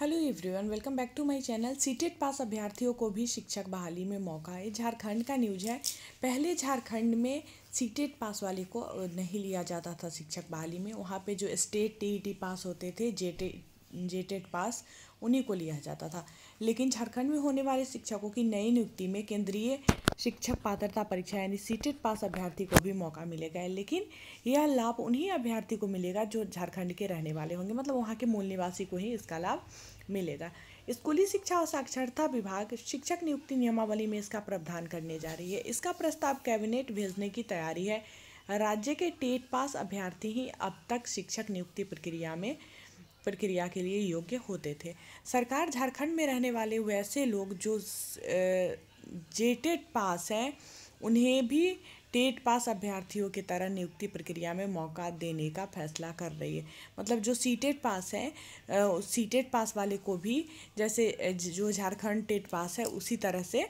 hello everyone welcome back to my channel CTET pass अभ्यर्थियों को भी शिक्षक बहाली में मौका है झारखंड का न्यूज है पहले झारखंड में सीटेट पास वाले को नहीं लिया जाता था शिक्षक बहाली में वहाँ पे जो स्टेट टीईटी पास होते थे जेटे जेटेड पास उन्हीं को लिया जाता था लेकिन झारखंड में होने वाले शिक्षकों की नई नियुक्ति में केंद्रीय शिक्षक पात्रता परीक्षा यानी सीटेट पास अभ्यर्थी को भी मौका मिलेगा लेकिन यह लाभ उन्हीं अभ्यर्थी को मिलेगा जो झारखंड के रहने वाले होंगे मतलब वहाँ के मूल निवासी को ही इसका लाभ मिलेगा स्कूली शिक्षा और साक्षरता विभाग शिक्षक नियुक्ति नियमावली में इसका प्रावधान करने जा रही है इसका प्रस्ताव कैबिनेट भेजने की तैयारी है राज्य के टेट पास अभ्यर्थी ही अब तक शिक्षक नियुक्ति प्रक्रिया में प्रक्रिया के लिए योग्य होते थे सरकार झारखंड में रहने वाले वैसे लोग जो जेटेड पास हैं उन्हें भी टेट पास अभ्यर्थियों की तरह नियुक्ति प्रक्रिया में मौका देने का फैसला कर रही है मतलब जो सी टेट पास है सी टेट पास वाले को भी जैसे जो झारखंड टेट पास है उसी तरह से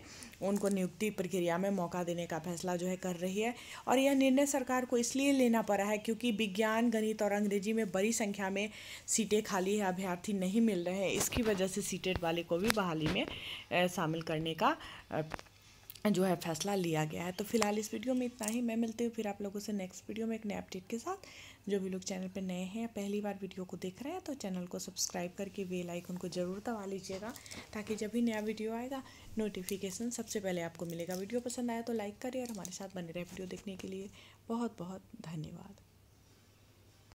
उनको नियुक्ति प्रक्रिया में मौका देने का फैसला जो है कर रही है और यह निर्णय सरकार को इसलिए लेना पड़ा है क्योंकि विज्ञान गणित और अंग्रेजी में बड़ी संख्या में सीटें खाली है अभ्यर्थी नहीं मिल रहे हैं इसकी वजह से सीटेट वाले को भी बहाली में शामिल करने का जो है फैसला लिया गया है तो फिलहाल इस वीडियो में इतना ही मैं मिलती हूँ फिर आप लोगों से नेक्स्ट वीडियो में एक नए अपडेट के साथ जो भी लोग चैनल पर नए हैं पहली बार वीडियो को देख रहे हैं तो चैनल को सब्सक्राइब करके वे लाइक को जरूर दबा लीजिएगा ताकि जब भी नया वीडियो आएगा नोटिफिकेशन सबसे पहले आपको मिलेगा वीडियो पसंद आया तो लाइक करिए और हमारे साथ बने रहे वीडियो देखने के लिए बहुत बहुत धन्यवाद